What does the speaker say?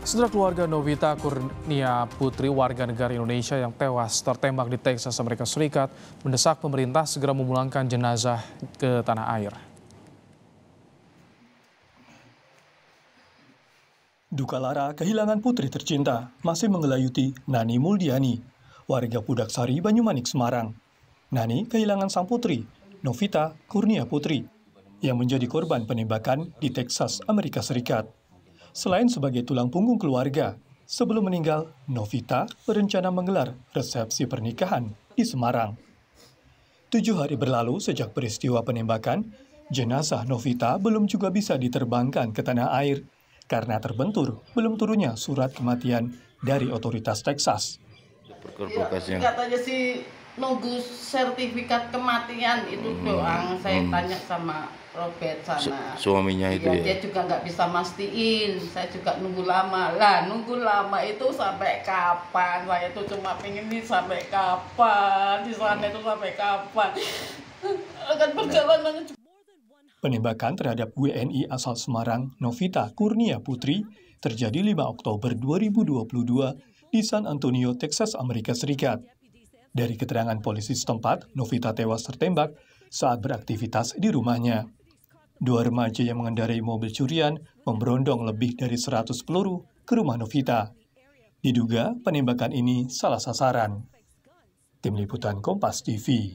Saudara keluarga Novita Kurnia Putri warga negara Indonesia yang tewas tertembak di Texas, Amerika Serikat mendesak pemerintah segera memulangkan jenazah ke tanah air. Duka lara kehilangan putri tercinta masih mengelayuti Nani Muldiani, warga Pudaksari, Banyumanik, Semarang. Nani kehilangan sang putri, Novita Kurnia Putri, yang menjadi korban penembakan di Texas, Amerika Serikat. Selain sebagai tulang punggung keluarga, sebelum meninggal, Novita berencana menggelar resepsi pernikahan di Semarang. Tujuh hari berlalu sejak peristiwa penembakan, jenazah Novita belum juga bisa diterbangkan ke tanah air karena terbentur belum turunnya surat kematian dari otoritas Texas. Iya, katanya sih nunggu sertifikat kematian itu hmm. doang saya hmm. tanya sama Robert sana Su suaminya itu ya, ya? dia juga nggak bisa mastiin saya juga nunggu lama lah nunggu lama itu sampai kapan saya itu cuma pengen nih sampai kapan di sana itu sampai kapan akan berjalan cukup Penembakan terhadap WNI asal Semarang, Novita Kurnia Putri, terjadi 5 Oktober 2022 di San Antonio, Texas, Amerika Serikat. Dari keterangan polisi setempat, Novita tewas tertembak saat beraktivitas di rumahnya. Dua remaja yang mengendarai mobil curian memberondong lebih dari 100 peluru ke rumah Novita. Diduga penembakan ini salah sasaran. Tim Liputan Kompas TV